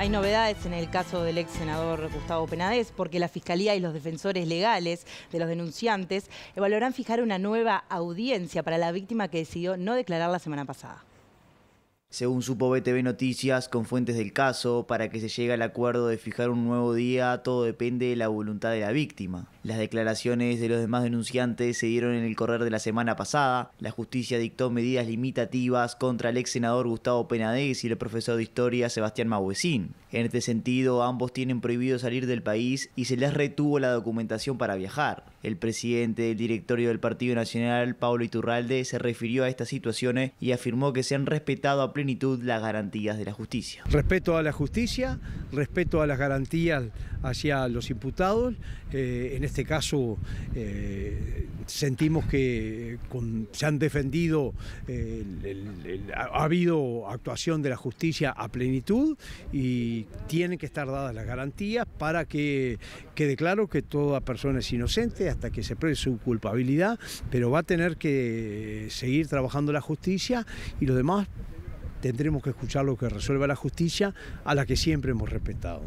Hay novedades en el caso del ex senador Gustavo Penades porque la Fiscalía y los defensores legales de los denunciantes evaluarán fijar una nueva audiencia para la víctima que decidió no declarar la semana pasada. Según supo BTV Noticias con fuentes del caso, para que se llegue al acuerdo de fijar un nuevo día, todo depende de la voluntad de la víctima. Las declaraciones de los demás denunciantes se dieron en el correr de la semana pasada. La justicia dictó medidas limitativas contra el ex senador Gustavo Penadez y el profesor de historia Sebastián Mahuesín. En este sentido, ambos tienen prohibido salir del país y se les retuvo la documentación para viajar. El presidente del directorio del Partido Nacional, Pablo Iturralde, se refirió a estas situaciones y afirmó que se han respetado a plenitud las garantías de la justicia. Respeto a la justicia, respeto a las garantías hacia los imputados. Eh, en este caso eh, sentimos que eh, se han defendido, ha habido actuación de la justicia a plenitud y tienen que estar dadas las garantías para que quede claro que toda persona es inocente hasta que se pruebe su culpabilidad, pero va a tener que seguir trabajando la justicia y lo demás tendremos que escuchar lo que resuelva la justicia, a la que siempre hemos respetado.